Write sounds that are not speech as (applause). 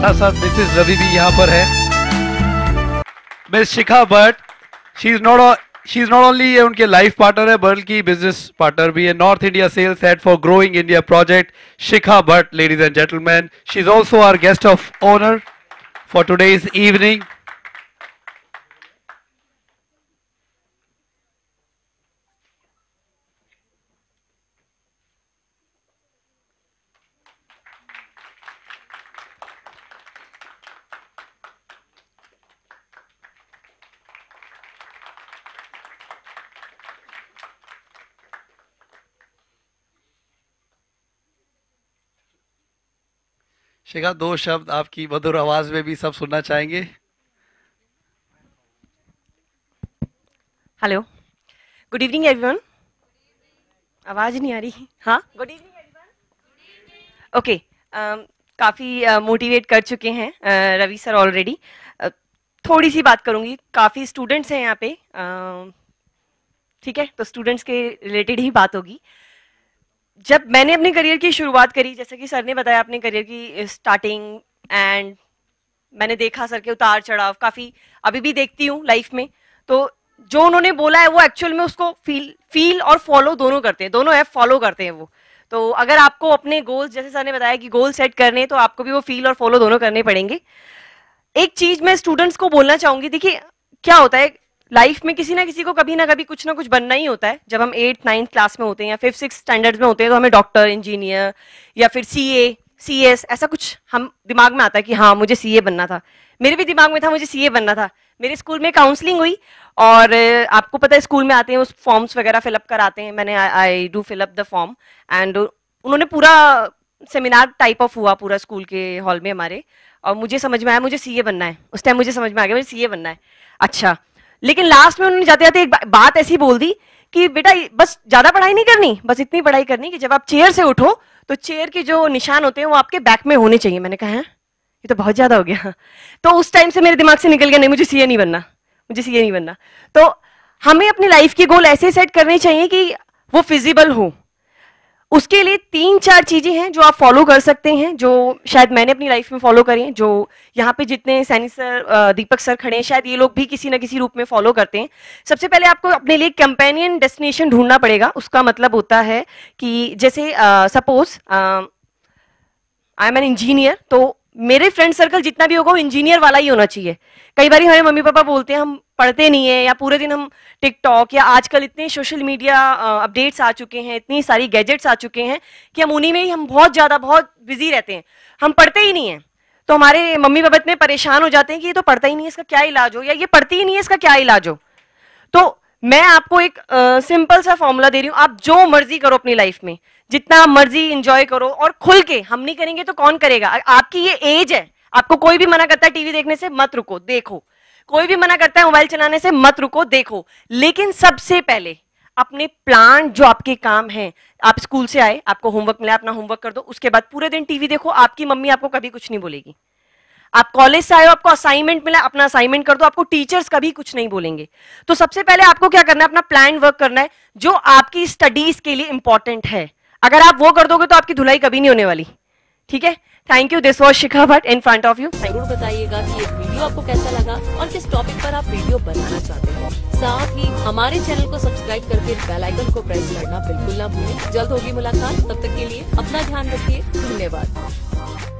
साथ साथ मिसेस रवि भी यहाँ पर है miss Shikha Bhatt she is not she is not only ये उनके लाइफ पार्टनर है बल्कि बिजनेस पार्टनर भी है north India sales head for growing India project Shikha Bhatt ladies and gentleman she is also our guest of honour for today's evening Shikha दो शब्द आपकी मधुर आवाज में भी सब सुनना चाहेंगे हेलो गुड इवनिंग एवरीवन आवाज नहीं आ रही हाँ गुड इवनिंग एवरीवन ओके काफ़ी मोटिवेट कर चुके हैं uh, Ravi sir already uh, थोड़ी सी बात करूंगी काफ़ी स्टूडेंट्स हैं यहाँ पे um, ठीक है तो स्टूडेंट्स के रिलेटेड ही बात होगी uh, जब मैंने अपने करियर की शुरुआत करी जैसे कि सर ने बताया अपने करियर की स्टार्टिंग एंड मैंने देखा सर के उतार चढ़ाव काफ़ी अभी भी देखती हूँ लाइफ में तो जो उन्होंने बोला है वो एक्चुअल में उसको फील फील और फॉलो दोनों करते हैं दोनों ऐप फॉलो करते हैं वो तो अगर आपको अपने गोल्स जैसे सर ने बताया कि गोल सेट करने तो आपको भी वो फील और फॉलो दोनों करने पड़ेंगे एक चीज मैं स्टूडेंट्स को बोलना चाहूंगी देखिए क्या होता है लाइफ में किसी ना किसी को कभी ना कभी कुछ ना कुछ बनना ही होता है जब हम एट्थ नाइन्थ क्लास में होते हैं या फिफ्थ सिक्स स्टैंडर्ड में होते हैं तो हमें डॉक्टर इंजीनियर या फिर सी ए सी एस ऐसा कुछ हम दिमाग में आता है कि हाँ मुझे सी ए बनना था मेरे भी दिमाग में था मुझे सी ए बनना था मेरे स्कूल में काउंसलिंग हुई और आपको पता है स्कूल में आते हैं उस फॉर्म्स वगैरह फिलअप कराते हैं मैंने I do fill up the form and उन्होंने पूरा सेमिनार टाइप ऑफ हुआ पूरा स्कूल के हॉल में हमारे और मुझे समझ में आया मुझे सी ए बनना है उस टाइम मुझे समझ में आ गया मुझे सी ए बनना है अच्छा लेकिन लास्ट में उन्होंने जाते जाते एक बात ऐसी बोल दी कि बेटा बस ज्यादा पढ़ाई नहीं करनी बस इतनी पढ़ाई करनी कि जब आप चेयर से उठो तो चेयर के जो निशान होते हैं वो आपके बैक में होने चाहिए मैंने कहा है हाँ, ये तो बहुत ज्यादा हो गया (laughs) तो उस टाइम से मेरे दिमाग से निकल गया नहीं मुझे सीए नहीं बनना मुझे सीए नहीं बनना तो हमें अपनी लाइफ के गोल ऐसे सेट करने चाहिए कि वो फिजिबल हो उसके लिए तीन चार चीज़ें हैं जो आप फॉलो कर सकते हैं जो शायद मैंने अपनी लाइफ में फॉलो करी हैं जो यहाँ पे जितने सैनी सर दीपक सर खड़े हैं शायद ये लोग भी किसी ना किसी रूप में फॉलो करते हैं सबसे पहले आपको अपने लिए कंपेनियन डेस्टिनेशन ढूंढना पड़ेगा उसका मतलब होता है कि जैसे suppose I am an engineer तो मेरे फ्रेंड सर्कल जितना भी होगा वो इंजीनियर वाला ही होना चाहिए कई बार हमारे मम्मी पापा बोलते हैं हम पढ़ते नहीं है या पूरे दिन हम टिकटॉक या आजकल इतने सोशल मीडिया अपडेट्स आ चुके हैं इतनी सारी गैजेट्स आ चुके हैं कि हम उन्हीं में ही हम बहुत ज़्यादा बहुत बिजी रहते हैं हम पढ़ते ही नहीं है तो हमारे मम्मी पापा इतने परेशान हो जाते हैं कि ये तो पढ़ता ही नहीं है इसका क्या इलाज हो या ये पढ़ती ही नहीं है इसका क्या इलाज हो तो मैं आपको एक सिंपल सा फॉर्मूला दे रही हूँ आप जो मर्जी करो अपनी लाइफ में जितना मर्जी इंजॉय करो और खुल के हम नहीं करेंगे तो कौन करेगा आपकी ये एज है आपको कोई भी मना करता है टीवी देखने से मत रुको देखो कोई भी मना करता है मोबाइल चलाने से मत रुको देखो लेकिन सबसे पहले अपने प्लान जो आपके काम है आप स्कूल से आए आपको होमवर्क मिला अपना होमवर्क कर दो उसके बाद पूरे दिन टीवी देखो आपकी मम्मी आपको कभी कुछ नहीं बोलेगी आप कॉलेज से आए हो आपको असाइनमेंट मिला अपना असाइनमेंट कर दो आपको टीचर्स कभी कुछ नहीं बोलेंगे तो सबसे पहले आपको क्या करना है अपना प्लान वर्क करना है जो आपकी स्टडीज के लिए इंपॉर्टेंट है अगर आप वो कर दोगे तो आपकी धुलाई कभी नहीं होने वाली ठीक है thank you this was Shikha Bhat in front of you जरूर बताइएगा कि ये वीडियो आपको कैसा लगा और किस टॉपिक पर आप वीडियो बनाना चाहते हो साथ ही हमारे चैनल को सब्सक्राइब करके बेल आइकन को प्रेस करना बिल्कुल ना भूलें जल्द होगी मुलाकात तब तक के लिए अपना ध्यान रखिए धन्यवाद